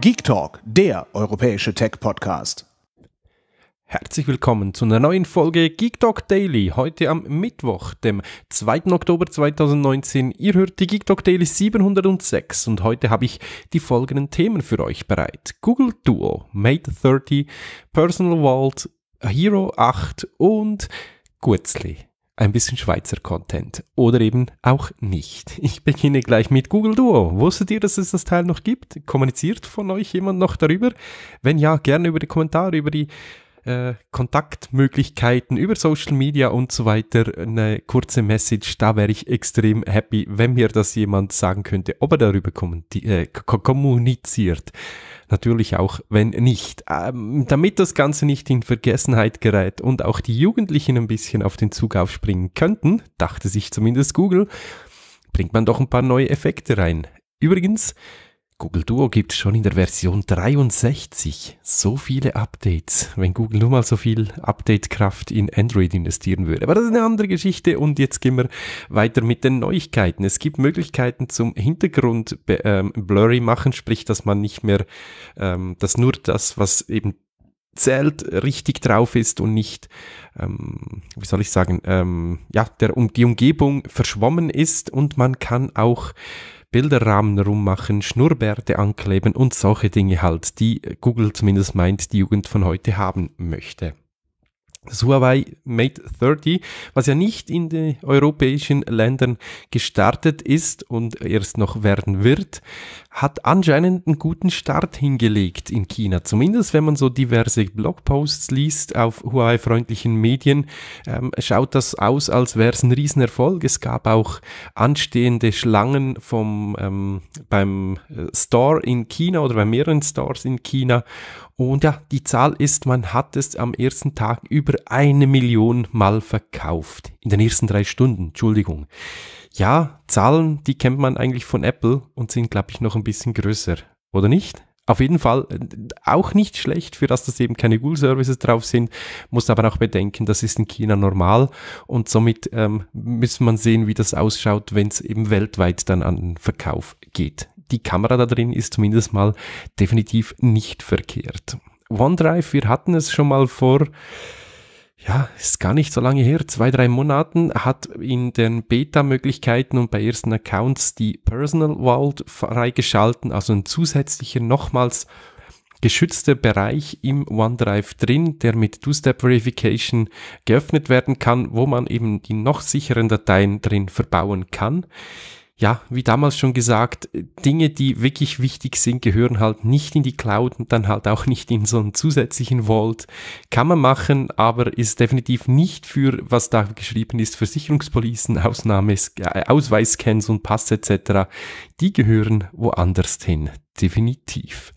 Geek Talk, der europäische Tech-Podcast. Herzlich willkommen zu einer neuen Folge Geek Talk Daily, heute am Mittwoch, dem 2. Oktober 2019. Ihr hört die Geek Talk Daily 706 und heute habe ich die folgenden Themen für euch bereit. Google Duo, Mate 30, Personal Vault, Hero 8 und Gutzli ein bisschen Schweizer Content oder eben auch nicht. Ich beginne gleich mit Google Duo. Wusstet ihr, dass es das Teil noch gibt? Kommuniziert von euch jemand noch darüber? Wenn ja, gerne über die Kommentare, über die äh, Kontaktmöglichkeiten, über Social Media und so weiter. Eine kurze Message, da wäre ich extrem happy, wenn mir das jemand sagen könnte, ob er darüber äh, kommuniziert natürlich auch, wenn nicht. Ähm, damit das Ganze nicht in Vergessenheit gerät und auch die Jugendlichen ein bisschen auf den Zug aufspringen könnten, dachte sich zumindest Google, bringt man doch ein paar neue Effekte rein. Übrigens, Google Duo gibt es schon in der Version 63 so viele Updates. Wenn Google nur mal so viel Update-Kraft in Android investieren würde. Aber das ist eine andere Geschichte und jetzt gehen wir weiter mit den Neuigkeiten. Es gibt Möglichkeiten zum Hintergrund ähm, blurry machen, sprich, dass man nicht mehr, ähm, dass nur das, was eben zählt, richtig drauf ist und nicht, ähm, wie soll ich sagen, ähm, ja, der, um, die Umgebung verschwommen ist und man kann auch Bilderrahmen rummachen, Schnurrbärte ankleben und solche Dinge halt, die Google zumindest meint, die Jugend von heute haben möchte das Huawei Mate 30, was ja nicht in den europäischen Ländern gestartet ist und erst noch werden wird, hat anscheinend einen guten Start hingelegt in China. Zumindest wenn man so diverse Blogposts liest auf Huawei-freundlichen Medien, ähm, schaut das aus, als wäre es ein Riesenerfolg. Es gab auch anstehende Schlangen vom, ähm, beim äh, Store in China oder bei mehreren Stores in China und ja, die Zahl ist, man hat es am ersten Tag über eine Million Mal verkauft. In den ersten drei Stunden, Entschuldigung. Ja, Zahlen, die kennt man eigentlich von Apple und sind, glaube ich, noch ein bisschen größer, oder nicht? Auf jeden Fall äh, auch nicht schlecht, für das dass eben keine Google Services drauf sind, muss aber auch bedenken, das ist in China normal und somit ähm, muss man sehen, wie das ausschaut, wenn es eben weltweit dann an den Verkauf geht die Kamera da drin ist zumindest mal definitiv nicht verkehrt. OneDrive, wir hatten es schon mal vor, ja, ist gar nicht so lange her, zwei, drei Monaten, hat in den Beta-Möglichkeiten und bei ersten Accounts die Personal Vault freigeschalten, also ein zusätzlicher nochmals geschützter Bereich im OneDrive drin, der mit Two-Step Verification geöffnet werden kann, wo man eben die noch sicheren Dateien drin verbauen kann ja, wie damals schon gesagt, Dinge, die wirklich wichtig sind, gehören halt nicht in die Cloud und dann halt auch nicht in so einen zusätzlichen Vault. Kann man machen, aber ist definitiv nicht für, was da geschrieben ist, Versicherungspolicen, Ausnahmes, äh, Ausweisscans und Pass etc. Die gehören woanders hin, definitiv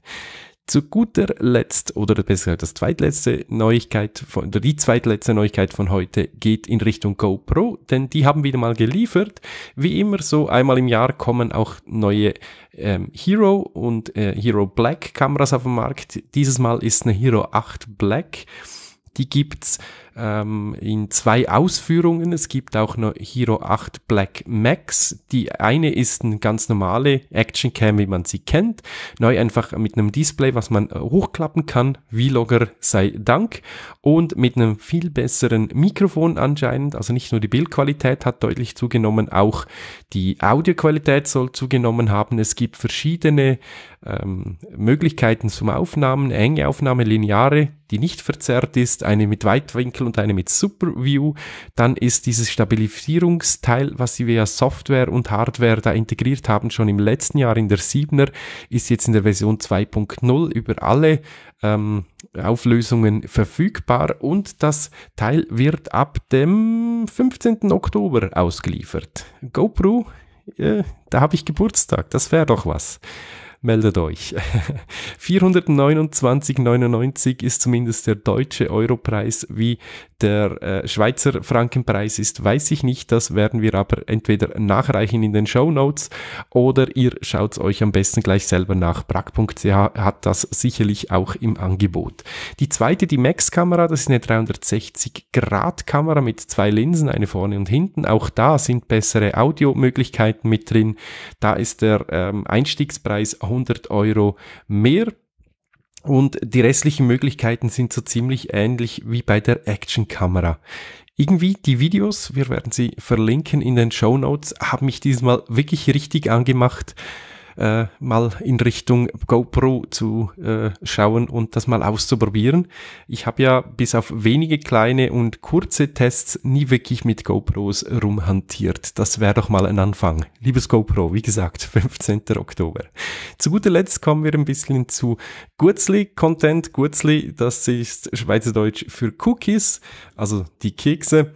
zu guter Letzt, oder besser gesagt, das zweitletzte Neuigkeit von, oder die zweitletzte Neuigkeit von heute geht in Richtung GoPro, denn die haben wieder mal geliefert. Wie immer so einmal im Jahr kommen auch neue ähm, Hero und äh, Hero Black Kameras auf den Markt. Dieses Mal ist eine Hero 8 Black. Die gibt's ähm, in zwei Ausführungen. Es gibt auch noch Hero 8 Black Max. Die eine ist eine ganz normale Action Cam, wie man sie kennt. Neu einfach mit einem Display, was man äh, hochklappen kann. Vlogger sei Dank. Und mit einem viel besseren Mikrofon anscheinend. Also nicht nur die Bildqualität hat deutlich zugenommen, auch die Audioqualität soll zugenommen haben. Es gibt verschiedene ähm, Möglichkeiten zum Aufnahmen. Enge Aufnahme, lineare, die nicht verzerrt ist, eine mit Weitwinkel und eine mit Superview. Dann ist dieses Stabilisierungsteil, was sie via Software und Hardware da integriert haben, schon im letzten Jahr in der 7er, ist jetzt in der Version 2.0 über alle ähm, Auflösungen verfügbar und das Teil wird ab dem 15. Oktober ausgeliefert. GoPro, äh, da habe ich Geburtstag, das wäre doch was meldet euch. 429,99 ist zumindest der deutsche Europreis. Wie der äh, Schweizer Frankenpreis ist, weiß ich nicht. Das werden wir aber entweder nachreichen in den Show Notes oder ihr schaut es euch am besten gleich selber nach. Brack.ch hat das sicherlich auch im Angebot. Die zweite, die Max-Kamera, das ist eine 360-Grad-Kamera mit zwei Linsen, eine vorne und hinten. Auch da sind bessere Audiomöglichkeiten mit drin. Da ist der ähm, Einstiegspreis 100 Euro mehr. Und die restlichen Möglichkeiten sind so ziemlich ähnlich wie bei der Action-Kamera. Irgendwie die Videos, wir werden sie verlinken in den Show Notes, haben mich diesmal wirklich richtig angemacht äh, mal in Richtung GoPro zu äh, schauen und das mal auszuprobieren. Ich habe ja bis auf wenige kleine und kurze Tests nie wirklich mit GoPros rumhantiert. Das wäre doch mal ein Anfang. Liebes GoPro, wie gesagt, 15. Oktober. Zu guter Letzt kommen wir ein bisschen zu Gurzli-Content. Gurzli, das ist Schweizerdeutsch für Cookies, also die Kekse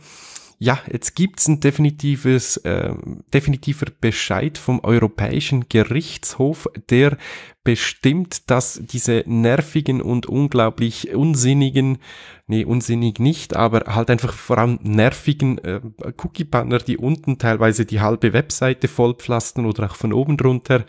ja, jetzt gibt's ein definitives, äh, definitiver Bescheid vom Europäischen Gerichtshof, der bestimmt, dass diese nervigen und unglaublich unsinnigen, nee, unsinnig nicht, aber halt einfach vor allem nervigen äh, Cookie-Banner, die unten teilweise die halbe Webseite vollpflastern oder auch von oben drunter,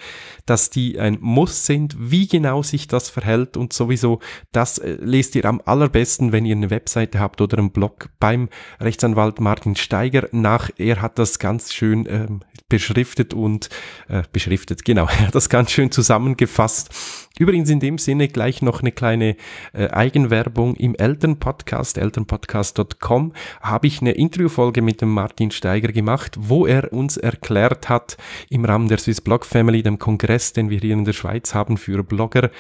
dass die ein Muss sind, wie genau sich das verhält und sowieso, das äh, lest ihr am allerbesten, wenn ihr eine Webseite habt oder einen Blog beim Rechtsanwalt Martin Steiger nach. Er hat das ganz schön äh, beschriftet und äh, beschriftet, genau, er hat das ganz schön zusammengefasst zusammengefasst. Übrigens in dem Sinne gleich noch eine kleine äh, Eigenwerbung. Im Elternpodcast, elternpodcast.com, habe ich eine Interviewfolge mit dem Martin Steiger gemacht, wo er uns erklärt hat, im Rahmen der Swiss Blog Family, dem Kongress, den wir hier in der Schweiz haben für Blogger,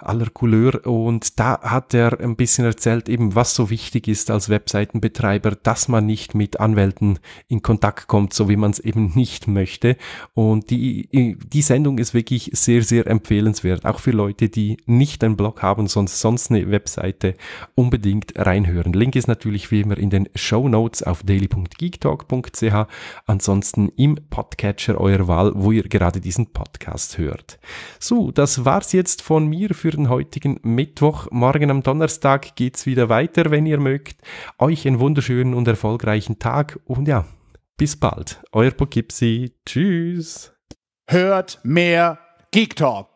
aller Couleur und da hat er ein bisschen erzählt, eben was so wichtig ist als Webseitenbetreiber, dass man nicht mit Anwälten in Kontakt kommt, so wie man es eben nicht möchte. Und die, äh, die Sendung ist wirklich sehr, sehr empfehlenswert, auch für Leute, die nicht einen Blog haben, sonst, sonst eine Webseite unbedingt reinhören. Link ist natürlich wie immer in den Show Notes auf daily.geektalk.ch, ansonsten im Podcatcher eurer Wahl, wo ihr gerade diesen Podcast hört. So, das war's jetzt von mir für für den heutigen Mittwoch. Morgen am Donnerstag geht es wieder weiter, wenn ihr mögt. Euch einen wunderschönen und erfolgreichen Tag und ja, bis bald. Euer Poughkeepsie. Tschüss. Hört mehr Geek Talk.